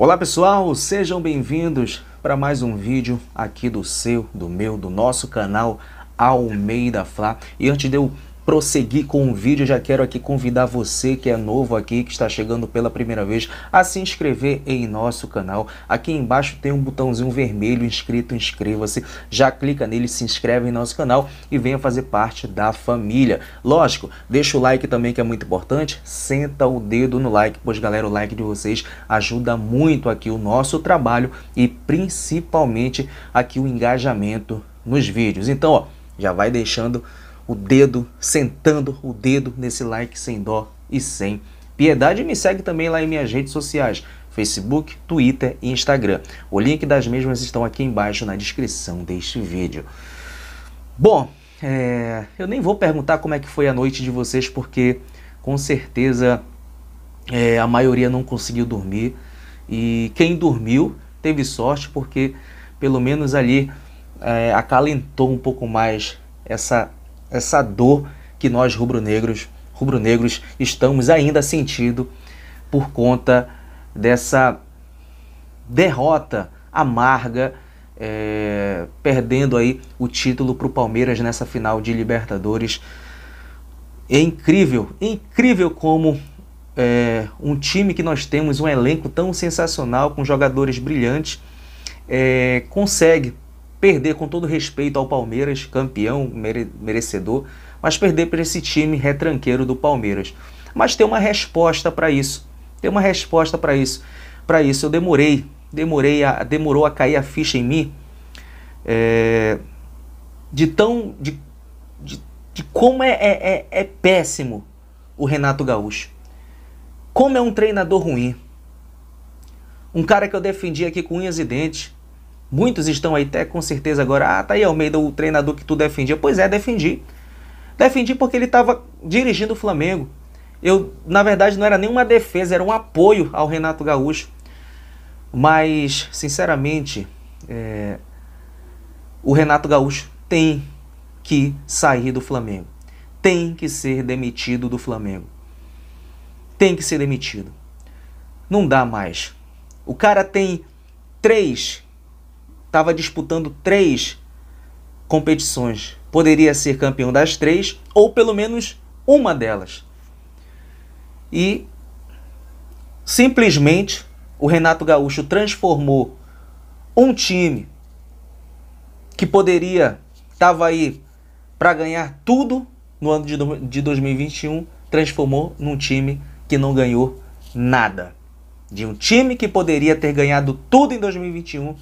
Olá pessoal, sejam bem-vindos para mais um vídeo aqui do seu, do meu, do nosso canal Almeida Fla. E antes de eu prosseguir com o vídeo, já quero aqui convidar você que é novo aqui, que está chegando pela primeira vez, a se inscrever em nosso canal. Aqui embaixo tem um botãozinho vermelho inscrito, inscreva-se. Já clica nele, se inscreve em nosso canal e venha fazer parte da família. Lógico, deixa o like também que é muito importante, senta o dedo no like, pois galera, o like de vocês ajuda muito aqui o nosso trabalho e principalmente aqui o engajamento nos vídeos. Então, ó, já vai deixando o dedo, sentando o dedo nesse like sem dó e sem piedade. E me segue também lá em minhas redes sociais, Facebook, Twitter e Instagram. O link das mesmas estão aqui embaixo na descrição deste vídeo. Bom, é, eu nem vou perguntar como é que foi a noite de vocês, porque com certeza é, a maioria não conseguiu dormir. E quem dormiu teve sorte, porque pelo menos ali é, acalentou um pouco mais essa essa dor que nós rubro-negros, rubro-negros estamos ainda sentindo por conta dessa derrota amarga, é, perdendo aí o título para o Palmeiras nessa final de Libertadores. É incrível, é incrível como é, um time que nós temos, um elenco tão sensacional, com jogadores brilhantes, é, consegue perder com todo respeito ao Palmeiras, campeão, mere merecedor, mas perder para esse time retranqueiro do Palmeiras. Mas tem uma resposta para isso. Tem uma resposta para isso. Para isso eu demorei, demorei a, demorou a cair a ficha em mim é, de tão de, de, de como é, é, é, é péssimo o Renato Gaúcho. Como é um treinador ruim. Um cara que eu defendi aqui com unhas e dentes Muitos estão aí até com certeza agora, ah, tá aí Almeida, o treinador que tu defendia. Pois é, defendi. Defendi porque ele estava dirigindo o Flamengo. Eu, na verdade, não era nenhuma defesa, era um apoio ao Renato Gaúcho. Mas, sinceramente, é... o Renato Gaúcho tem que sair do Flamengo. Tem que ser demitido do Flamengo. Tem que ser demitido. Não dá mais. O cara tem três estava disputando três competições. Poderia ser campeão das três, ou pelo menos uma delas. E simplesmente o Renato Gaúcho transformou um time que poderia estava aí para ganhar tudo no ano de, de 2021, transformou num time que não ganhou nada. De um time que poderia ter ganhado tudo em 2021,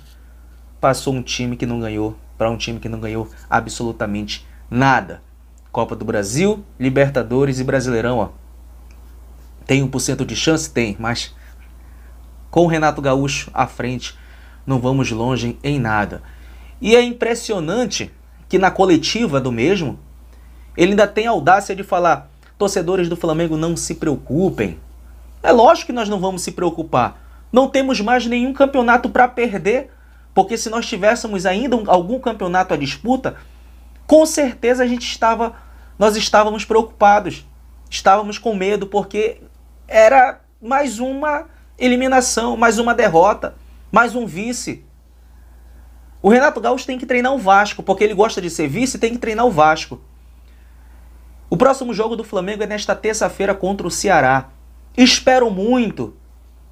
passou um time que não ganhou para um time que não ganhou absolutamente nada. Copa do Brasil, Libertadores e Brasileirão, ó. Tem 1% de chance? Tem, mas com o Renato Gaúcho à frente, não vamos longe em nada. E é impressionante que na coletiva do mesmo, ele ainda tem audácia de falar: torcedores do Flamengo, não se preocupem. É lógico que nós não vamos se preocupar. Não temos mais nenhum campeonato para perder. Porque se nós tivéssemos ainda um, algum campeonato à disputa, com certeza a gente estava, nós estávamos preocupados, estávamos com medo, porque era mais uma eliminação, mais uma derrota, mais um vice. O Renato Gaúcho tem que treinar o Vasco, porque ele gosta de ser vice, tem que treinar o Vasco. O próximo jogo do Flamengo é nesta terça-feira contra o Ceará. Espero muito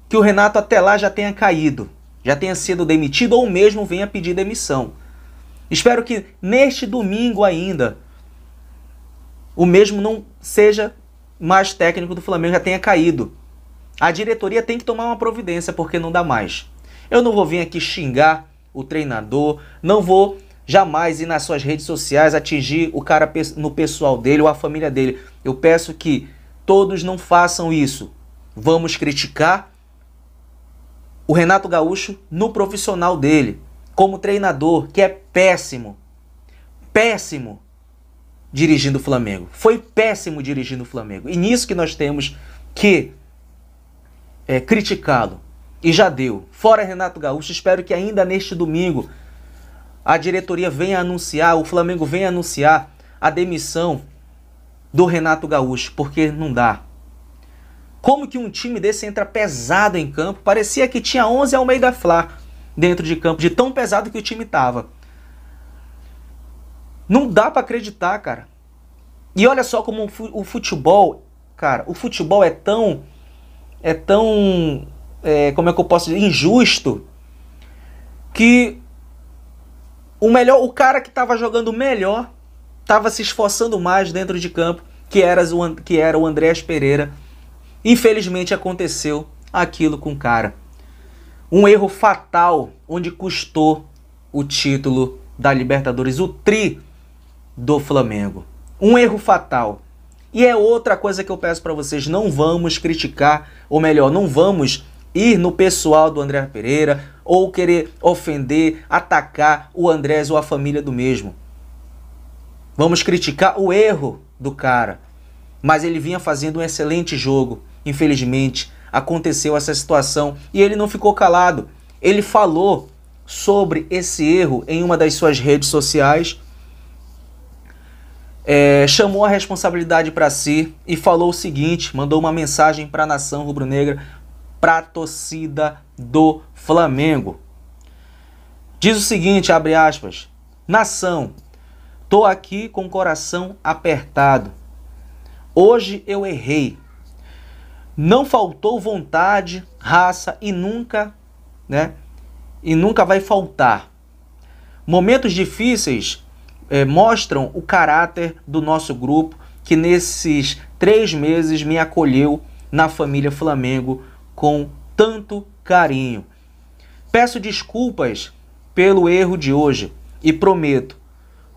que o Renato até lá já tenha caído já tenha sido demitido ou mesmo venha pedir demissão. Espero que neste domingo ainda o mesmo não seja mais técnico do Flamengo, já tenha caído. A diretoria tem que tomar uma providência porque não dá mais. Eu não vou vir aqui xingar o treinador, não vou jamais ir nas suas redes sociais atingir o cara no pessoal dele ou a família dele. Eu peço que todos não façam isso. Vamos criticar, o Renato Gaúcho no profissional dele, como treinador, que é péssimo. Péssimo dirigindo o Flamengo. Foi péssimo dirigindo o Flamengo. E nisso que nós temos que é, criticá-lo. E já deu. Fora Renato Gaúcho, espero que ainda neste domingo a diretoria venha anunciar, o Flamengo venha anunciar a demissão do Renato Gaúcho, porque não dá. Como que um time desse entra pesado em campo? Parecia que tinha 11 ao meio da Flá dentro de campo, de tão pesado que o time tava. Não dá para acreditar, cara. E olha só como o futebol, cara, o futebol é tão é tão é, como é que eu posso dizer, injusto que o melhor, o cara que estava jogando melhor, estava se esforçando mais dentro de campo, que era o que era o Andrés Pereira Infelizmente aconteceu aquilo com o cara. Um erro fatal onde custou o título da Libertadores, o tri do Flamengo. Um erro fatal. E é outra coisa que eu peço para vocês, não vamos criticar, ou melhor, não vamos ir no pessoal do André Pereira ou querer ofender, atacar o Andrés ou a família do mesmo. Vamos criticar o erro do cara, mas ele vinha fazendo um excelente jogo. Infelizmente, aconteceu essa situação e ele não ficou calado. Ele falou sobre esse erro em uma das suas redes sociais, é, chamou a responsabilidade para si e falou o seguinte: mandou uma mensagem para a nação rubro-negra, para a torcida do Flamengo. Diz o seguinte, abre aspas: Nação, tô aqui com o coração apertado. Hoje eu errei não faltou vontade, raça e nunca, né? E nunca vai faltar. Momentos difíceis eh, mostram o caráter do nosso grupo que nesses três meses me acolheu na família Flamengo com tanto carinho. Peço desculpas pelo erro de hoje e prometo,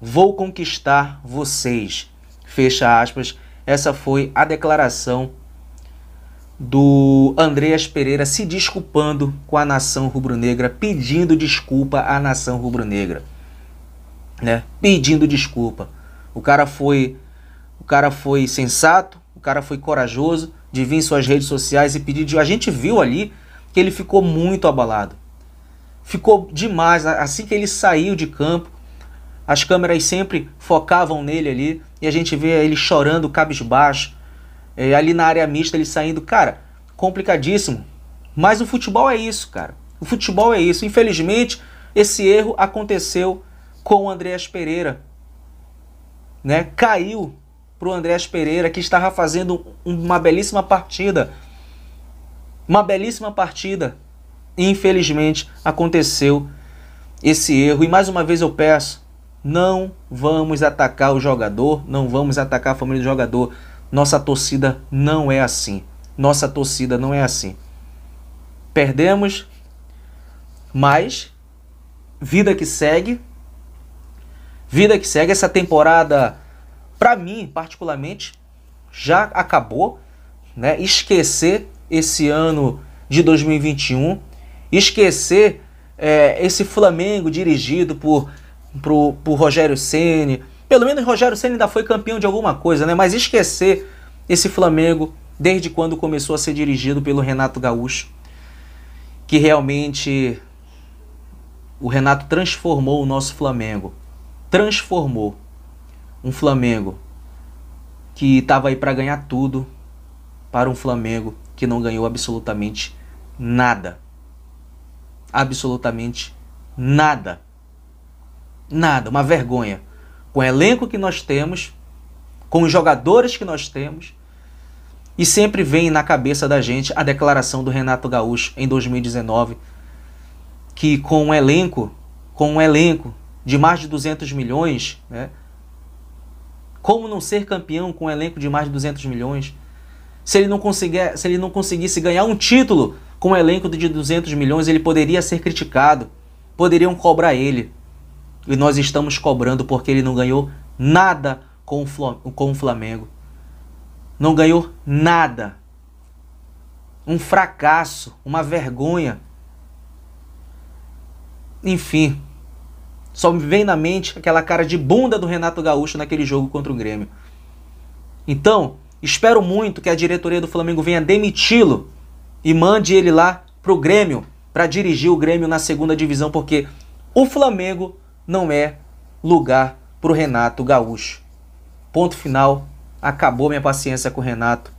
vou conquistar vocês. Fecha aspas. Essa foi a declaração do Andreas Pereira se desculpando com a nação rubro-negra, pedindo desculpa à nação rubro-negra, né? Pedindo desculpa. O cara foi, o cara foi sensato, o cara foi corajoso de vir em suas redes sociais e pedir. A gente viu ali que ele ficou muito abalado. Ficou demais assim que ele saiu de campo. As câmeras sempre focavam nele ali e a gente vê ele chorando cabisbaixo, é, ali na área mista ele saindo. Cara, complicadíssimo. Mas o futebol é isso, cara. O futebol é isso. Infelizmente, esse erro aconteceu com o Andréas Pereira. Né? Caiu para o Andréas Pereira, que estava fazendo uma belíssima partida. Uma belíssima partida. infelizmente, aconteceu esse erro. E mais uma vez eu peço, não vamos atacar o jogador, não vamos atacar a família do jogador. Nossa torcida não é assim. Nossa torcida não é assim. Perdemos, mas vida que segue. Vida que segue essa temporada para mim, particularmente, já acabou, né? Esquecer esse ano de 2021, esquecer é, esse Flamengo dirigido por, por, por Rogério Ceni, pelo menos Rogério Senna ainda foi campeão de alguma coisa, né? Mas esquecer esse Flamengo desde quando começou a ser dirigido pelo Renato Gaúcho, que realmente o Renato transformou o nosso Flamengo. Transformou um Flamengo que estava aí para ganhar tudo para um Flamengo que não ganhou absolutamente nada. Absolutamente nada. Nada, uma vergonha com o elenco que nós temos, com os jogadores que nós temos. E sempre vem na cabeça da gente a declaração do Renato Gaúcho em 2019, que com um elenco, com um elenco de mais de 200 milhões, né? Como não ser campeão com um elenco de mais de 200 milhões? Se ele não conseguir, se ele não conseguisse ganhar um título com um elenco de 200 milhões, ele poderia ser criticado, poderiam cobrar ele. E nós estamos cobrando porque ele não ganhou nada com o Flamengo. Não ganhou nada. Um fracasso, uma vergonha. Enfim, só me vem na mente aquela cara de bunda do Renato Gaúcho naquele jogo contra o Grêmio. Então, espero muito que a diretoria do Flamengo venha demiti-lo e mande ele lá pro Grêmio para dirigir o Grêmio na segunda divisão, porque o Flamengo não é lugar para o Renato Gaúcho. Ponto final. Acabou minha paciência com o Renato.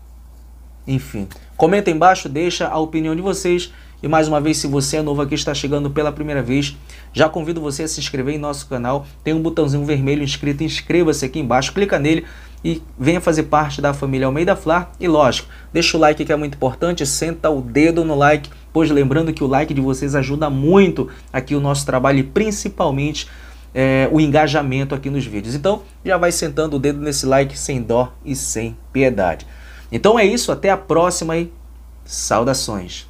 Enfim. Comenta embaixo, deixa a opinião de vocês. E mais uma vez, se você é novo aqui está chegando pela primeira vez, já convido você a se inscrever em nosso canal. Tem um botãozinho vermelho inscrito, inscreva-se aqui embaixo, clica nele e venha fazer parte da família Almeida Flar. E lógico, deixa o like que é muito importante, senta o dedo no like, pois lembrando que o like de vocês ajuda muito aqui o nosso trabalho e principalmente é, o engajamento aqui nos vídeos. Então já vai sentando o dedo nesse like sem dó e sem piedade. Então é isso, até a próxima e saudações!